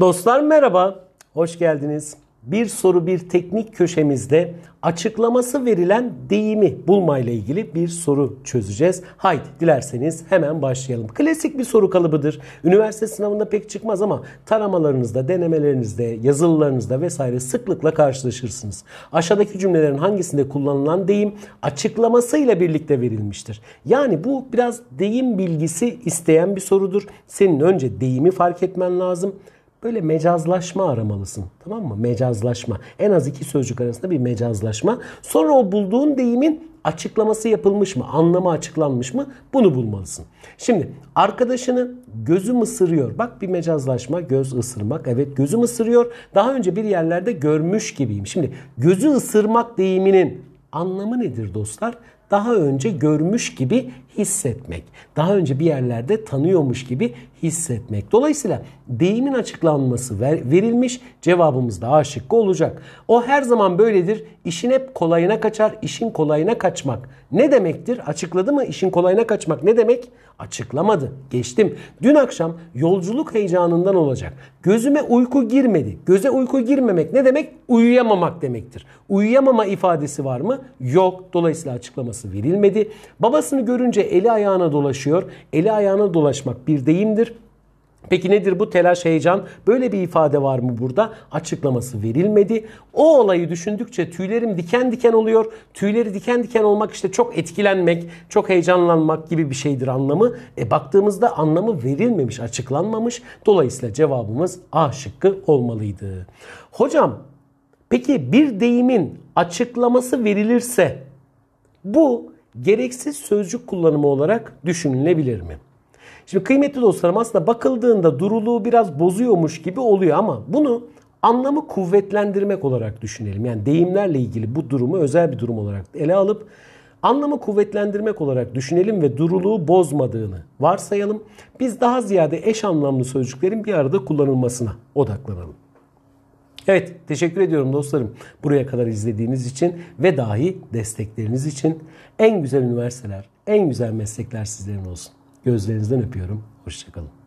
Dostlar merhaba, hoş geldiniz. Bir soru bir teknik köşemizde açıklaması verilen deyimi bulmayla ilgili bir soru çözeceğiz. Haydi dilerseniz hemen başlayalım. Klasik bir soru kalıbıdır. Üniversite sınavında pek çıkmaz ama taramalarınızda, denemelerinizde, yazılılarınızda vesaire sıklıkla karşılaşırsınız. Aşağıdaki cümlelerin hangisinde kullanılan deyim açıklamasıyla birlikte verilmiştir. Yani bu biraz deyim bilgisi isteyen bir sorudur. Senin önce deyimi fark etmen lazım böyle mecazlaşma aramalısın. Tamam mı? Mecazlaşma. En az iki sözcük arasında bir mecazlaşma. Sonra o bulduğun deyimin açıklaması yapılmış mı? Anlamı açıklanmış mı? Bunu bulmalısın. Şimdi arkadaşını gözüm ısırıyor. Bak bir mecazlaşma göz ısırmak. Evet gözüm ısırıyor. Daha önce bir yerlerde görmüş gibiyim. Şimdi gözü ısırmak deyiminin anlamı nedir dostlar? daha önce görmüş gibi hissetmek. Daha önce bir yerlerde tanıyormuş gibi hissetmek. Dolayısıyla deyimin açıklanması ver, verilmiş cevabımız da A olacak. O her zaman böyledir. İşin hep kolayına kaçar. İşin kolayına kaçmak ne demektir? Açıkladı mı? İşin kolayına kaçmak ne demek? Açıklamadı. Geçtim. Dün akşam yolculuk heyecanından olacak. Gözüme uyku girmedi. Göze uyku girmemek ne demek? Uyuyamamak demektir. Uyuyamama ifadesi var mı? Yok. Dolayısıyla açıklaması açıklaması verilmedi. Babasını görünce eli ayağına dolaşıyor. Eli ayağına dolaşmak bir deyimdir. Peki nedir bu telaş heyecan? Böyle bir ifade var mı burada? Açıklaması verilmedi. O olayı düşündükçe tüylerim diken diken oluyor. Tüyleri diken diken olmak işte çok etkilenmek, çok heyecanlanmak gibi bir şeydir anlamı. E baktığımızda anlamı verilmemiş, açıklanmamış. Dolayısıyla cevabımız A şıkkı olmalıydı. Hocam peki bir deyimin açıklaması verilirse bu gereksiz sözcük kullanımı olarak düşünülebilir mi? Şimdi kıymetli dostlarım aslında bakıldığında duruluğu biraz bozuyormuş gibi oluyor ama bunu anlamı kuvvetlendirmek olarak düşünelim. Yani deyimlerle ilgili bu durumu özel bir durum olarak ele alıp anlamı kuvvetlendirmek olarak düşünelim ve duruluğu bozmadığını varsayalım. Biz daha ziyade eş anlamlı sözcüklerin bir arada kullanılmasına odaklanalım. Evet teşekkür ediyorum dostlarım buraya kadar izlediğiniz için ve dahi destekleriniz için. En güzel üniversiteler, en güzel meslekler sizlerin olsun. Gözlerinizden öpüyorum. Hoşçakalın.